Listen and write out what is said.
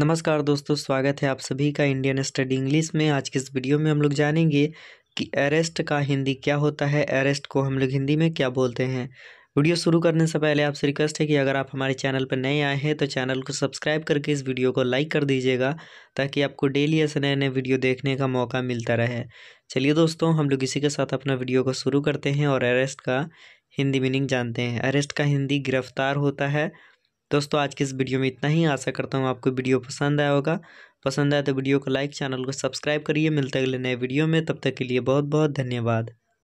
नमस्कार दोस्तों स्वागत है आप सभी का इंडियन स्टडी इंग्लिश में आज के इस वीडियो में हम लोग जानेंगे कि अरेस्ट का हिंदी क्या होता है अरेस्ट को हम लोग हिंदी में क्या बोलते हैं वीडियो शुरू करने से पहले आपसे रिक्वेस्ट है कि अगर आप हमारे चैनल पर नए आए हैं तो चैनल को सब्सक्राइब करके इस वीडियो को लाइक कर दीजिएगा ताकि आपको डेली ऐसे नए नए वीडियो देखने का मौका मिलता रहे चलिए दोस्तों हम लोग इसी के साथ अपना वीडियो को शुरू करते हैं और अरेस्ट का हिंदी मीनिंग जानते हैं अरेस्ट का हिंदी गिरफ्तार होता है दोस्तों आज के इस वीडियो में इतना ही आशा करता हूँ आपको वीडियो पसंद आया होगा पसंद आया तो वीडियो को लाइक चैनल को सब्सक्राइब करिए मिलते अगले नए वीडियो में तब तक के लिए बहुत बहुत धन्यवाद